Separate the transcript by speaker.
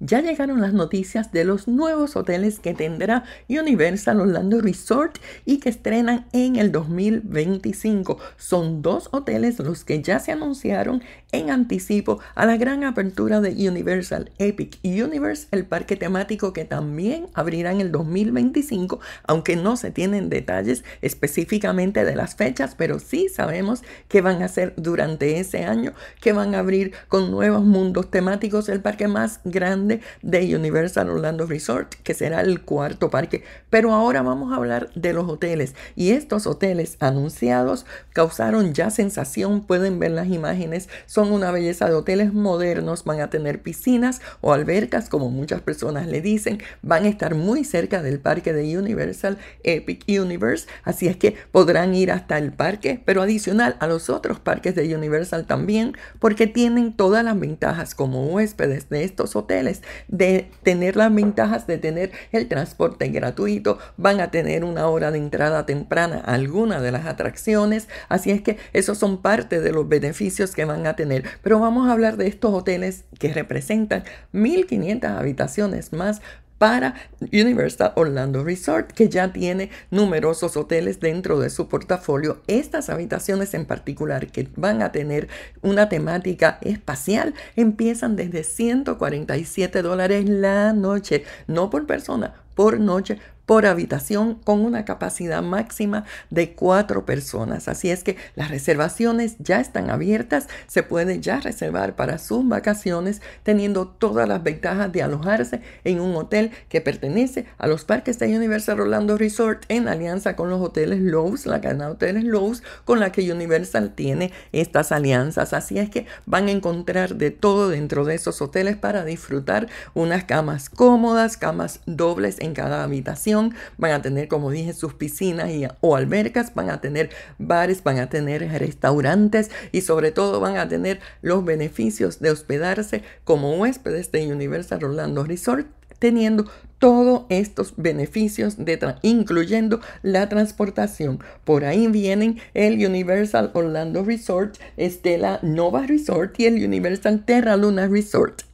Speaker 1: ya llegaron las noticias de los nuevos hoteles que tendrá Universal Orlando Resort y que estrenan en el 2025. Son dos hoteles los que ya se anunciaron en anticipo a la gran apertura de Universal Epic Universe, el parque temático que también abrirá en el 2025, aunque no se tienen detalles específicamente de las fechas, pero sí sabemos que van a ser durante ese año, que van a abrir con nuevos mundos temáticos el parque más grande de Universal Orlando Resort, que será el cuarto parque. Pero ahora vamos a hablar de los hoteles. Y estos hoteles anunciados causaron ya sensación. Pueden ver las imágenes. Son una belleza de hoteles modernos. Van a tener piscinas o albercas, como muchas personas le dicen. Van a estar muy cerca del parque de Universal, Epic Universe. Así es que podrán ir hasta el parque, pero adicional a los otros parques de Universal también, porque tienen todas las ventajas como huéspedes de estos hoteles de tener las ventajas de tener el transporte gratuito, van a tener una hora de entrada temprana a alguna de las atracciones, así es que esos son parte de los beneficios que van a tener. Pero vamos a hablar de estos hoteles que representan 1.500 habitaciones más para Universal Orlando Resort, que ya tiene numerosos hoteles dentro de su portafolio. Estas habitaciones en particular que van a tener una temática espacial empiezan desde 147 dólares la noche, no por persona, por noche por habitación con una capacidad máxima de cuatro personas. Así es que las reservaciones ya están abiertas, se puede ya reservar para sus vacaciones teniendo todas las ventajas de alojarse en un hotel que pertenece a los parques de Universal Orlando Resort en alianza con los hoteles Lowe's, la cadena de hoteles Lowe's con la que Universal tiene estas alianzas. Así es que van a encontrar de todo dentro de esos hoteles para disfrutar unas camas cómodas, camas dobles en cada habitación van a tener, como dije, sus piscinas y, o albercas, van a tener bares, van a tener restaurantes y sobre todo van a tener los beneficios de hospedarse como huéspedes de Universal Orlando Resort teniendo todos estos beneficios, de incluyendo la transportación. Por ahí vienen el Universal Orlando Resort, Estela Nova Resort y el Universal Terra Luna Resort.